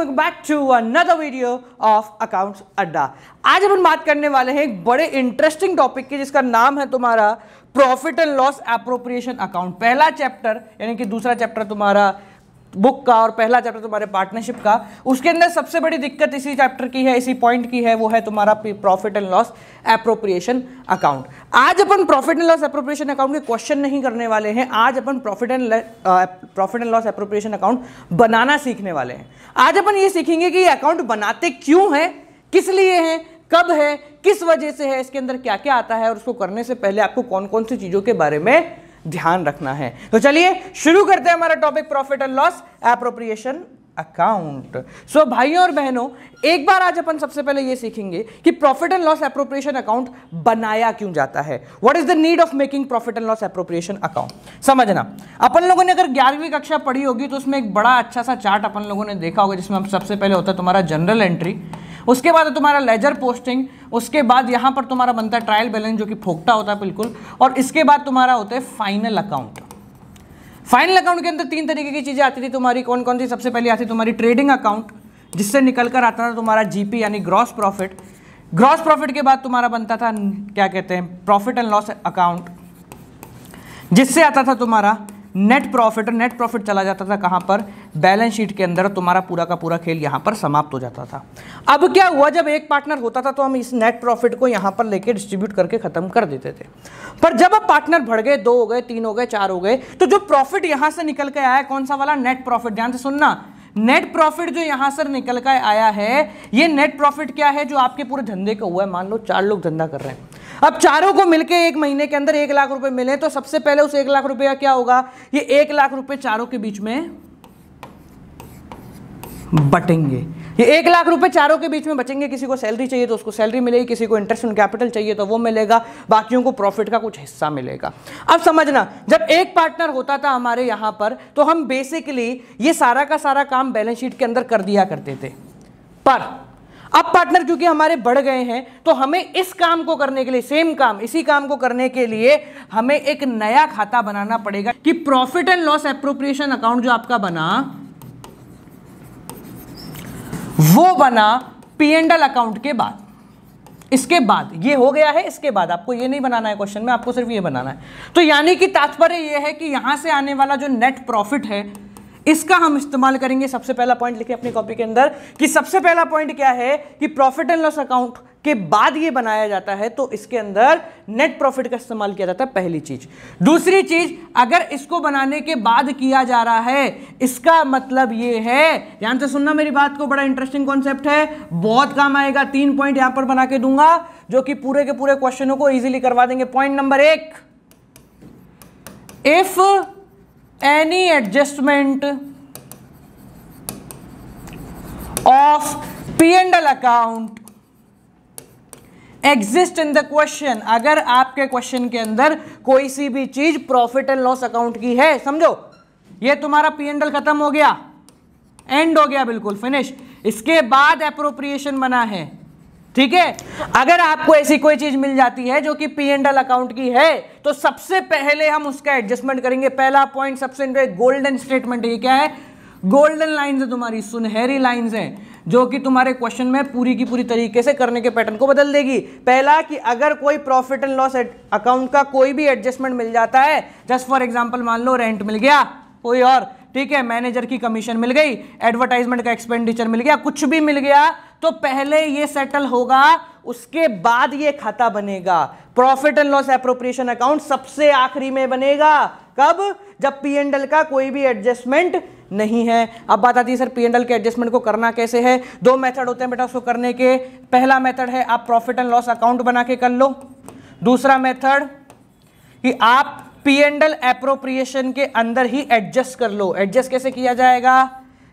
welcome back to another video of accounts Adda आज अपन बात करने वाले हैं एक बड़े इंटरेस्टिंग टॉपिक की जिसका नाम है तुम्हारा profit and loss appropriation account पहला चैप्टर यानी कि दूसरा चैप्टर तुम्हारा बुक का और पहला चैप्टर तुम्हारे पार्टनरशिप का उसके अंदर सबसे बड़ी दिक्कत इसी चैप्टर की है इसी पॉइंट की है वो है तुम्हारा profit and loss appropriation account आज अपन profit and loss appropriation account के क्वेश्चन नहीं करने वाले हैं आज अपन profit and profit and loss appropriation account बनाना सीखने वाले हैं आज अपन ये सीखेंगे कि ये अकाउंट बनाते क्यों हैं किस लिए हैं कब है किस वजह से है इसके अंदर क्या क्या आता है और उसको करने से पहले आपको कौन कौन सी चीज़ों के बारे में ध्यान रखना है तो चलिए शुरू करते हैं हमारा topic profit and loss appropriation account so भाइयों और बहनों एक बार आज अपन सबसे पहले ये सीखेंगे कि profit and loss appropriation account बनाया क्यों जाता है what is the need of making profit and loss appropriation account समझना अपन लोगों ने अगर ग्यारहवीं कक्षा पढ़ी होगी तो उसमें एक बड़ा अच्छा सा चार्ट अपन लोगों ने देखा होगा जिसमें सबसे पहले होता है तुम्हारा जनरल एंट्री उसके बाद तुम्हारा लेजर पोस्टिंग उसके बाद यहां पर तुम्हारा बनता है ट्रायल बैलेंस जो कि फोकटा होता है बिल्कुल और इसके बाद तुम्हारा होता है फाइनल अकाउंट फाइनल अकाउंट के अंदर तीन तरीके की चीज़ें आती थी तुम्हारी कौन कौन सी सबसे पहले आती तुम्हारी ट्रेडिंग अकाउंट जिससे निकल कर आता था तुम्हारा जीपी यानी ग्रॉस प्रॉफिट ग्रॉस प्रॉफिट के बाद तुम्हारा बनता था क्या कहते हैं प्रॉफिट एंड लॉस अकाउंट जिससे आता था तुम्हारा नेट प्रॉफिट नेट प्रॉफिट चला जाता था कहां पर बैलेंस शीट के अंदर तुम्हारा पूरा का पूरा खेल यहां पर समाप्त हो जाता था अब क्या हुआ जब एक पार्टनर होता था तो हम इस नेट प्रॉफिट को यहां पर लेके डिस्ट्रीब्यूट करके खत्म कर देते थे पर जब अब पार्टनर बढ़ गए दो हो गए तीन हो गए चार हो गए तो जो प्रॉफिट यहां से निकल के आया कौन सा वाला नेट प्रॉफिट ध्यान से सुनना नेट प्रॉफिट जो यहां से निकल कर आया है ये नेट प्रॉफिट क्या है जो आपके पूरे धंधे का हुआ है मान लो चार लोग धंधा कर रहे हैं अब चारों को मिलकर एक महीने के अंदर एक लाख रुपए मिले तो सबसे पहले उस एक लाख रुपए का क्या होगा ये एक लाख रुपए चारों के बीच में बटेंगे ये एक लाख रुपए चारों के बीच में बचेंगे किसी को सैलरी चाहिए तो उसको सैलरी मिलेगी किसी को इंटरेस्ट ऑन कैपिटल चाहिए तो वो मिलेगा बाकियों को प्रॉफिट का कुछ हिस्सा मिलेगा अब समझना जब एक पार्टनर होता था हमारे यहां पर तो हम बेसिकली ये सारा का सारा काम बैलेंस शीट के अंदर कर दिया करते थे पर अब पार्टनर क्योंकि हमारे बढ़ गए हैं तो हमें इस काम को करने के लिए सेम काम इसी काम को करने के लिए हमें एक नया खाता बनाना पड़ेगा कि profit and loss appropriation account जो आपका बना वो बना पी एंड एल अकाउंट के बाद इसके बाद ये हो गया है इसके बाद आपको ये नहीं बनाना है क्वेश्चन में आपको सिर्फ ये बनाना है तो यानी कि तात्पर्य यह है कि यहां से आने वाला जो नेट प्रॉफिट है इसका हम इस्तेमाल करेंगे सबसे पहला पॉइंट लिखे अपनी कॉपी के अंदर कि सबसे पहला पॉइंट क्या है कि प्रॉफिट एंड लॉस अकाउंट के बाद ये बनाया जाता है तो इसके अंदर नेट प्रॉफिट का इस्तेमाल किया जाता है पहली चीज दूसरी चीज अगर इसको बनाने के बाद किया जा रहा है इसका मतलब ये है ध्यान से सुनना मेरी बात को बड़ा इंटरेस्टिंग कॉन्सेप्ट है बहुत काम आएगा तीन पॉइंट यहां पर बना के दूंगा जो कि पूरे के पूरे क्वेश्चनों को इजीली करवा देंगे पॉइंट नंबर एक if any adjustment of P and L account exist in the question अगर आपके क्वेश्चन के अंदर कोई सी भी चीज प्रॉफिट एंड लॉस अकाउंट की है समझो ये तुम्हारा पी एंड एल खत्म हो गया एंड हो गया बिल्कुल फिनिश इसके बाद अप्रोप्रिएशन बना है ठीक है अगर आपको ऐसी कोई चीज मिल जाती है जो कि पी एंड एल अकाउंट की है तो सबसे पहले हम उसका एडजस्टमेंट करेंगे पहला पॉइंट सबसे गोल्डन स्टेटमेंट ये क्या है गोल्डन लाइन है तुम्हारी सुनहरी लाइन है जो कि तुम्हारे क्वेश्चन में पूरी की पूरी तरीके से करने के पैटर्न को बदल देगी पहला कि अगर कोई प्रॉफिट एंड लॉस अकाउंट का कोई भी एडजस्टमेंट मिल जाता है जस्ट फॉर एग्जाम्पल मान लो रेंट मिल गया कोई और ठीक है मैनेजर की कमीशन मिल गई एडवर्टाइजमेंट का एक्सपेंडिचर मिल गया कुछ भी मिल गया तो पहले ये सेटल होगा उसके बाद ये खाता बनेगा profit and loss appropriation account सबसे आखिरी में बनेगा कब जब पी एंडल का कोई भी एडजस्टमेंट नहीं है अब बात आती है सर पी एंडल के एडजस्टमेंट को करना कैसे है दो मेथड होते हैं बेटा उसको करने के पहला मेथड है आप प्रॉफिट एंड लॉस अकाउंट बना के कर लो दूसरा मेथड कि आप पी एंडल एप्रोप्रिएशन के अंदर ही एडजस्ट कर लो एडजस्ट कैसे किया जाएगा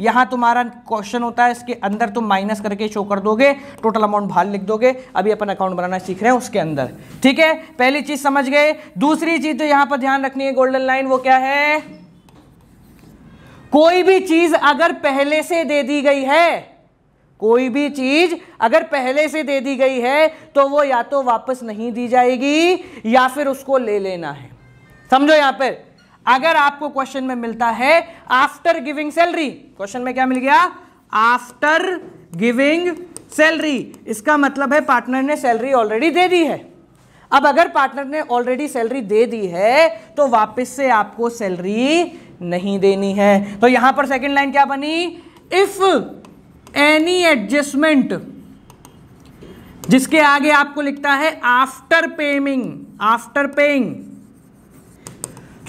यहां तुम्हारा क्वेश्चन होता है इसके अंदर तुम माइनस करके शो कर दोगे टोटल अमाउंट बाहर लिख दोगे अभी अपन अकाउंट बनाना सीख रहे हैं उसके अंदर ठीक है पहली चीज़ समझ गए दूसरी चीज़ जो तो यहां पर ध्यान रखनी है गोल्डन लाइन वो क्या है कोई भी चीज़ अगर पहले से दे दी गई है कोई भी चीज अगर पहले से दे दी गई है तो वो या तो वापस नहीं दी जाएगी या फिर उसको ले लेना है समझो यहां पर अगर आपको क्वेश्चन में मिलता है आफ्टर गिविंग सैलरी क्वेश्चन में क्या मिल गया आफ्टर गिविंग सैलरी इसका मतलब है पार्टनर ने सैलरी ऑलरेडी दे दी है अब अगर पार्टनर ने ऑलरेडी सैलरी दे दी है तो वापस से आपको सैलरी नहीं देनी है तो यहां पर सेकंड लाइन क्या बनी इफ एनी एडजस्टमेंट जिसके आगे आपको लिखता है आफ्टर पेमिंग आफ्टर पेइंग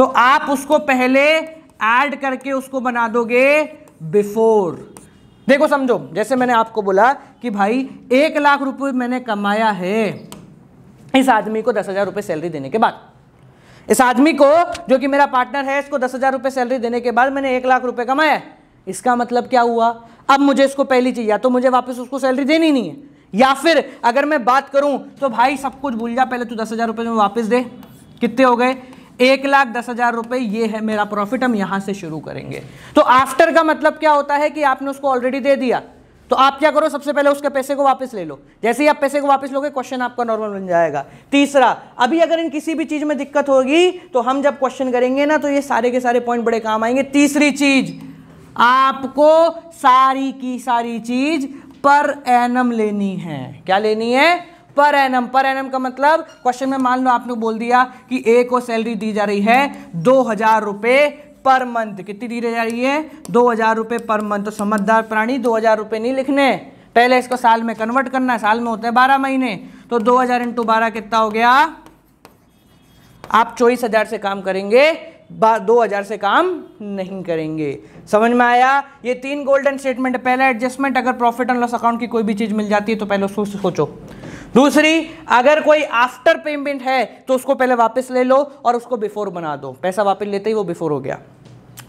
तो आप उसको पहले ऐड करके उसको बना दोगे बिफोर देखो समझो जैसे मैंने आपको बोला कि भाई एक लाख रुपए मैंने कमाया है इस आदमी को दस हजार रुपये सैलरी देने के बाद इस आदमी को जो कि मेरा पार्टनर है इसको दस हज़ार रुपये सैलरी देने के बाद मैंने एक लाख रुपए कमाया इसका मतलब क्या हुआ अब मुझे इसको पहली चाहिए या तो मुझे वापस उसको सैलरी देनी नहीं है या फिर अगर मैं बात करूं तो भाई सब कुछ भूल जा पहले तू दस हज़ार रुपये में वापस दे कितने हो गए एक लाख दस हजार रुपए ये है मेरा प्रॉफिट हम यहां से शुरू करेंगे तो आफ्टर का मतलब क्या होता है कि आपने उसको ऑलरेडी दे दिया तो आप क्या करो सबसे पहले उसके पैसे को वापस ले लो जैसे ही आप पैसे को वापस लोगे क्वेश्चन आपका नॉर्मल बन जाएगा तीसरा अभी अगर इन किसी भी चीज में दिक्कत होगी तो हम जब क्वेश्चन करेंगे ना तो ये सारे के सारे पॉइंट बड़े काम आएंगे तीसरी चीज आपको सारी की सारी चीज पर एनम लेनी है क्या लेनी है पर एनम पर एनम का मतलब क्वेश्चन में मान लो आपने बोल दिया कि ए को सैलरी दी जा रही है दो हजार रुपये पर मंथ कितनी दी जा रही है दो हजार रुपये पर मंथ तो समझदार प्राणी दो हजार रुपये नहीं लिखने पहले इसको साल में कन्वर्ट करना है साल में होते हैं बारह महीने तो दो हजार इंटू बारह कितना हो गया आप चौबीस हजार से काम करेंगे दो हजार से काम नहीं करेंगे समझ में आया ये तीन गोल्डन स्टेटमेंट है पहला एडजस्टमेंट अगर प्रॉफिट एंड लॉस अकाउंट की कोई भी चीज़ मिल जाती है तो पहले सोचो दूसरी अगर कोई आफ्टर पेमेंट है तो उसको पहले वापस ले लो और उसको बिफोर बना दो पैसा वापस लेते ही वो बिफोर हो गया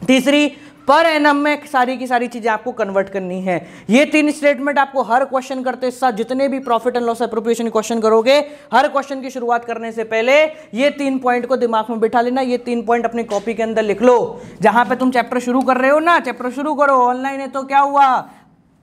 तीसरी पर एनम में सारी की सारी चीज़ें आपको कन्वर्ट करनी है ये तीन स्टेटमेंट आपको हर क्वेश्चन करते साथ जितने भी profit and loss appropriation question करोगे हर क्वेश्चन की शुरुआत करने से पहले ये तीन पॉइंट को दिमाग में बिठा लेना ये तीन पॉइंट अपनी कॉपी के अंदर लिख लो जहां पे तुम चैप्टर शुरू कर रहे हो ना चैप्टर शुरू करो ऑनलाइन है तो क्या हुआ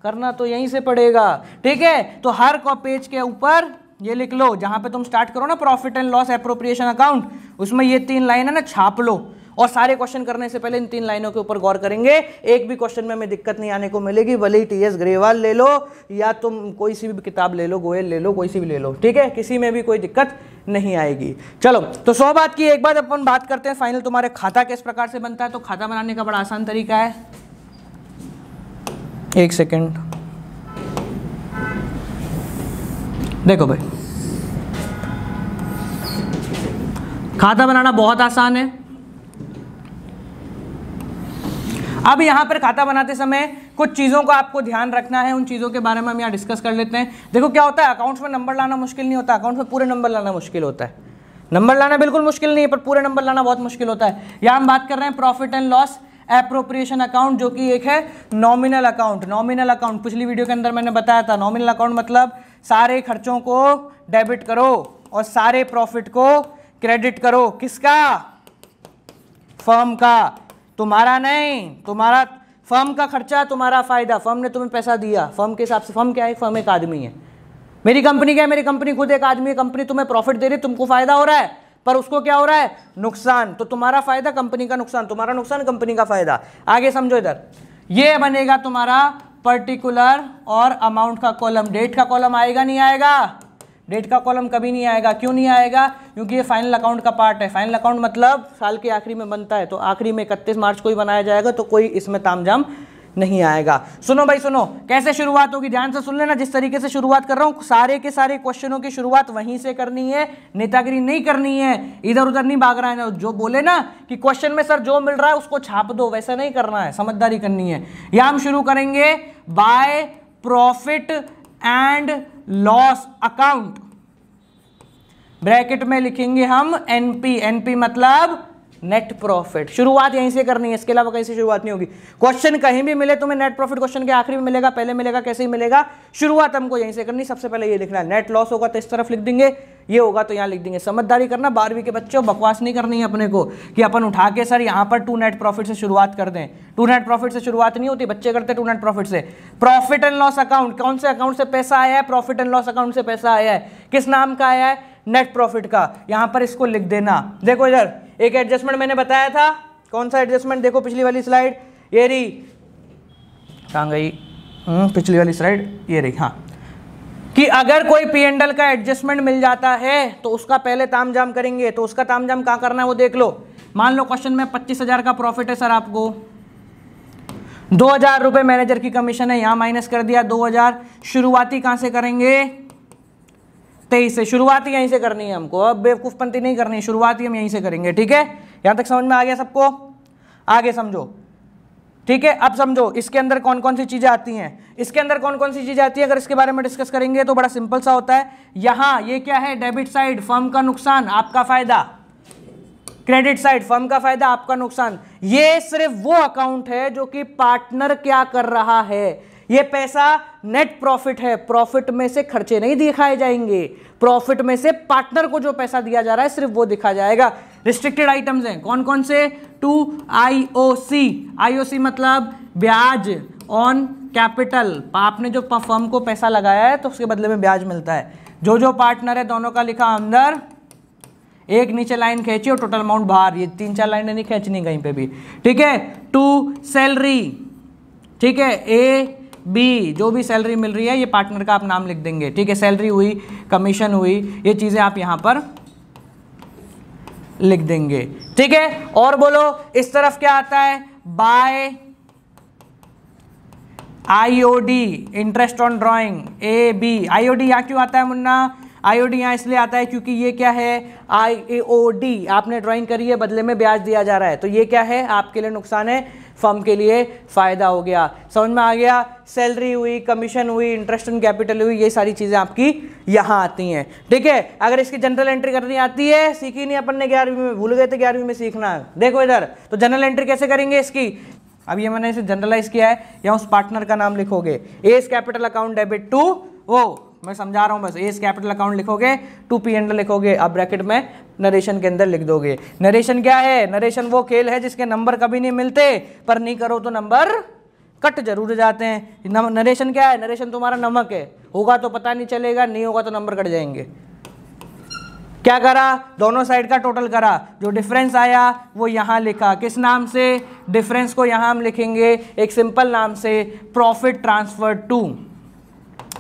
करना तो यहीं से पड़ेगा ठीक है तो हर पेज के ऊपर ये लिख लो जहां पे तुम स्टार्ट करो ना profit and loss appropriation account उसमें ये तीन लाइन है ना छाप लो और सारे क्वेश्चन करने से पहले इन तीन लाइनों के ऊपर गौर करेंगे एक भी क्वेश्चन में हमें दिक्कत नहीं आने को मिलेगी भले ही टी एस ग्रेवाल ले लो या तुम कोई सी भी किताब ले लो गोयल ले लो कोई सी भी ले लो ठीक है किसी में भी कोई दिक्कत नहीं आएगी चलो तो सौ बात की एक बात अपन बात करते हैं फाइनल तुम्हारे खाता किस प्रकार से बनता है तो खाता बनाने का बड़ा आसान तरीका है एक सेकेंड देखो भाई खाता बनाना बहुत आसान है अब यहां पर खाता बनाते समय कुछ चीज़ों का आपको ध्यान रखना है उन चीज़ों के बारे में हम यहां डिस्कस कर लेते हैं देखो क्या होता है अकाउंट्स में नंबर लाना मुश्किल नहीं होता अकाउंट्स में पूरे नंबर लाना मुश्किल होता है नंबर लाना बिल्कुल मुश्किल नहीं है पर पूरे नंबर लाना बहुत मुश्किल होता है यहां हम बात कर रहे हैं profit and loss appropriation account जो कि एक है नॉमिनल अकाउंट नॉमिनल अकाउंट पिछली वीडियो के अंदर मैंने बताया था नॉमिनल अकाउंट मतलब सारे खर्चों को डेबिट करो और सारे प्रॉफिट को क्रेडिट करो किसका फर्म का तुम्हारा नहीं तुम्हारा फर्म का खर्चा तुम्हारा फायदा फर्म ने तुम्हें पैसा दिया फर्म के हिसाब से फर्म क्या है फर्म एक आदमी है मेरी कंपनी क्या है मेरी कंपनी खुद एक आदमी है कंपनी तुम्हें प्रॉफिट दे रही तुमको फायदा हो रहा है पर उसको क्या हो रहा है नुकसान तो तुम्हारा फायदा कंपनी का नुकसान तुम्हारा नुकसान कंपनी का फायदा आगे समझो इधर ये बनेगा तुम्हारा पर्टिकुलर और अमाउंट का कॉलम डेट का कॉलम आएगा नहीं आएगा डेट का कॉलम कभी नहीं आएगा क्यों नहीं आएगा क्योंकि ये फाइनल अकाउंट का पार्ट है फाइनल अकाउंट मतलब साल के आखिरी में बनता है तो आखिरी में इकतीस मार्च को ही बनाया जाएगा तो कोई इसमें तामझाम नहीं आएगा सुनो भाई सुनो कैसे शुरुआत होगी ध्यान से सुन लेना जिस तरीके से शुरुआत कर रहा हूं सारे के सारे क्वेश्चनों की शुरुआत वहीं से करनी है नेतागिरी नहीं करनी है इधर उधर नहीं भाग रहा है जो बोले ना कि क्वेश्चन में सर जो मिल रहा है उसको छाप दो वैसा नहीं करना है समझदारी करनी है या हम शुरू करेंगे by profit and loss account bracket में लिखेंगे हम एनपी एनपी मतलब नेट प्रॉफिट शुरुआत यहीं से करनी है इसके अलावा कहीं से शुरुआत नहीं होगी क्वेश्चन कहीं भी मिले तुम्हें नेट प्रॉफिट क्वेश्चन के आखिरी में मिलेगा पहले मिलेगा कैसे ही मिलेगा शुरुआत हमको यहीं से करनी सबसे पहले ये लिखना है नेट लॉस होगा तो इस तरफ लिख देंगे ये होगा तो यहाँ लिख देंगे समझदारी करना बारहवीं के बच्चों बकवास नहीं करनी है अपने को कि अपन उठा के सर यहाँ पर टू नेट प्रॉफिट से शुरुआत कर दें टू नेट प्रॉफिट से शुरुआत नहीं होती बच्चे करते टू नेट प्रॉफिट से प्रॉफिट एंड लॉस अकाउंट कौन से अकाउंट से पैसा आया है प्रॉफिट एंड लॉस अकाउंट से पैसा आया है किस नाम का आया है नेट प्रॉफिट का यहाँ पर इसको लिख देना देखो इधर एक एडजस्टमेंट मैंने बताया था कौन सा एडजस्टमेंट देखो पिछली वाली स्लाइड ये रही कहाँ गई हम्म, पिछली वाली स्लाइड ये रही हाँ कि अगर कोई एंडल का एडजस्टमेंट मिल जाता है तो उसका पहले तामझाम करेंगे तो उसका तामझाम कहाँ करना है वो देख लो मान लो क्वेश्चन में पच्चीस हज़ार का प्रॉफिट है सर आपको दो हज़ार रुपये मैनेजर की कमीशन है यहाँ माइनस कर दिया दो हज़ार शुरुआती कहाँ से करेंगे तेईस से शुरुआत ही यहीं से करनी है हमको अब बेवकूफ़पंती नहीं करनी है शुरुआत ही हम यहीं से करेंगे ठीक है यहां तक समझ में आ गया सबको आगे समझो ठीक है अब समझो इसके अंदर कौन कौन सी चीज़ें आती हैं इसके अंदर कौन कौन सी चीज़ें आती है अगर इसके बारे में डिस्कस करेंगे तो बड़ा सिंपल सा होता है यहां ये क्या है डेबिट साइड फर्म का नुकसान आपका फ़ायदा क्रेडिट साइड फर्म का फायदा आपका नुकसान ये सिर्फ वो अकाउंट है जो कि पार्टनर क्या कर रहा है ये पैसा नेट प्रॉफिट है प्रॉफिट में से खर्चे नहीं दिखाए जाएंगे प्रॉफिट में से पार्टनर को जो पैसा दिया जा रहा है सिर्फ वो दिखा जाएगा रिस्ट्रिक्टेड आइटम्स हैं कौन कौन से टू आईओसी आईओसी मतलब ब्याज ऑन कैपिटल आपने जो फर्म को पैसा लगाया है तो उसके बदले में ब्याज मिलता है जो जो पार्टनर है दोनों का लिखा अंदर एक नीचे लाइन खेची और टोटल अमाउंट बाहर ये तीन चार लाइनें नहीं खेचनी कहीं पे भी ठीक है टू सैलरी ठीक है ए बी जो भी सैलरी मिल रही है ये पार्टनर का आप नाम लिख देंगे ठीक है सैलरी हुई कमीशन हुई ये चीज़ें आप यहां पर लिख देंगे ठीक है और बोलो इस तरफ क्या आता है by IOD interest on drawing A B IOD यहां क्यों आता है मुन्ना आईओडी यहां इसलिए आता है क्योंकि ये क्या है आई ए ओ डी आपने ड्राइंग करी है बदले में ब्याज दिया जा रहा है तो ये क्या है आपके लिए नुकसान है फर्म के लिए फ़ायदा हो गया समझ में आ गया सैलरी हुई कमीशन हुई इंटरेस्ट इन कैपिटल हुई ये सारी चीज़ें आपकी यहां आती हैं ठीक है अगर इसकी जनरल एंट्री करनी आती है सीखी नहीं अपन ने ग्यारहवीं में भूल गए थे ग्यारहवीं में सीखना देखो इधर तो जनरल एंट्री कैसे करेंगे इसकी अब ये मैंने इसे जनरलाइज किया है या उस पार्टनर का नाम लिखोगे S capital account debit to वो मैं समझा रहा हूं बस एस कैपिटल अकाउंट लिखोगे टू पी एंड लिखोगे अब ब्रैकेट में नरेशन के अंदर लिख दोगे नरेशन क्या है नरेशन वो खेल है जिसके नंबर कभी नहीं मिलते पर नहीं करो तो नंबर कट जरूर जाते हैं नरेशन क्या है नरेशन तुम्हारा नमक है होगा तो पता नहीं चलेगा नहीं होगा तो नंबर कट जाएंगे क्या करा दोनों साइड का टोटल करा जो डिफरेंस आया वो यहाँ लिखा किस नाम से डिफरेंस को यहाँ हम लिखेंगे एक सिंपल नाम से प्रॉफिट ट्रांसफर टू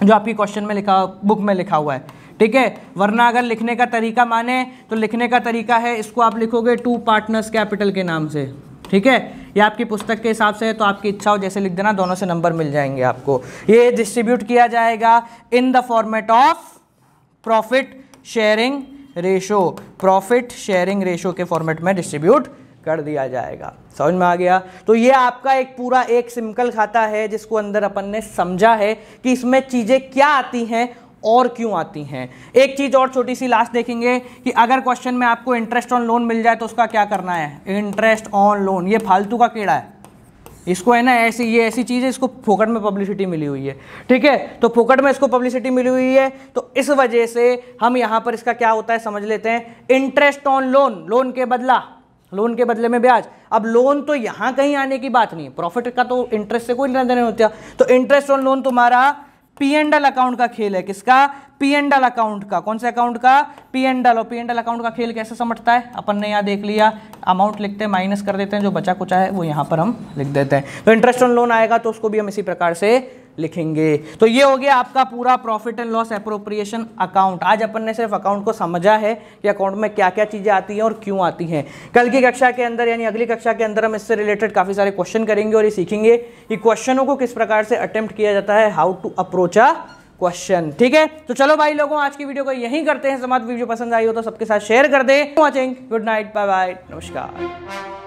जो आपकी क्वेश्चन में लिखा बुक में लिखा हुआ है ठीक है वरना अगर लिखने का तरीका माने तो लिखने का तरीका है इसको आप लिखोगे टू पार्टनर्स कैपिटल के नाम से ठीक है ये आपकी पुस्तक के हिसाब से है तो आपकी इच्छा हो जैसे लिख देना दोनों से नंबर मिल जाएंगे आपको ये डिस्ट्रीब्यूट किया जाएगा in the format of profit sharing ratio profit sharing ratio के फॉर्मेट में डिस्ट्रीब्यूट कर दिया जाएगा समझ में आ गया तो ये आपका एक पूरा एक सिंपल खाता है जिसको अंदर अपन ने समझा है कि इसमें चीज़ें क्या आती हैं और क्यों आती हैं एक चीज़ और छोटी सी लास्ट देखेंगे कि अगर क्वेश्चन में आपको इंटरेस्ट ऑन लोन मिल जाए तो उसका क्या करना है इंटरेस्ट ऑन लोन ये फालतू का कीड़ा है इसको है ना ऐसी ये ऐसी चीज़ है इसको फोकट में पब्लिसिटी मिली हुई है ठीक है तो फोकट में इसको पब्लिसिटी मिली हुई है तो इस वजह से हम यहां पर इसका क्या होता है समझ लेते हैं इंटरेस्ट ऑन लोन लोन के बदला लोन के बदले में ब्याज अब लोन तो यहां कहीं आने की बात नहीं है प्रॉफिट का तो इंटरेस्ट से कोई लेन देन होता तो इंटरेस्ट ऑन लोन तुम्हारा पी एंडल अकाउंट का खेल है किसका पी एंडल अकाउंट का कौन से अकाउंट का पी एंडल और पी एंडल अकाउंट का खेल कैसे समझता है अपन ने यहाँ देख लिया अमाउंट लिखते हैं माइनस कर देते हैं जो बचा कुचा है वो यहाँ पर हम लिख देते हैं तो इंटरेस्ट ऑन लोन आएगा तो उसको भी हम इसी प्रकार से लिखेंगे तो ये हो गया आपका पूरा profit and loss appropriation account आज अपन ने सिर्फ अकाउंट को समझा है कि अकाउंट में क्या क्या चीज़ें आती हैं और क्यों आती हैं कल की कक्षा के अंदर यानी अगली कक्षा के अंदर हम इससे रिलेटेड काफ़ी सारे क्वेश्चन करेंगे और ये सीखेंगे कि क्वेश्चनों को किस प्रकार से अटेम्प्ट किया जाता है how to approach a question ठीक है तो चलो भाई लोगों आज की वीडियो को यहीं करते हैं समाज वीडियो पसंद आई हो तो सबके साथ शेयर कर दें watching good night bye bye नमस्कार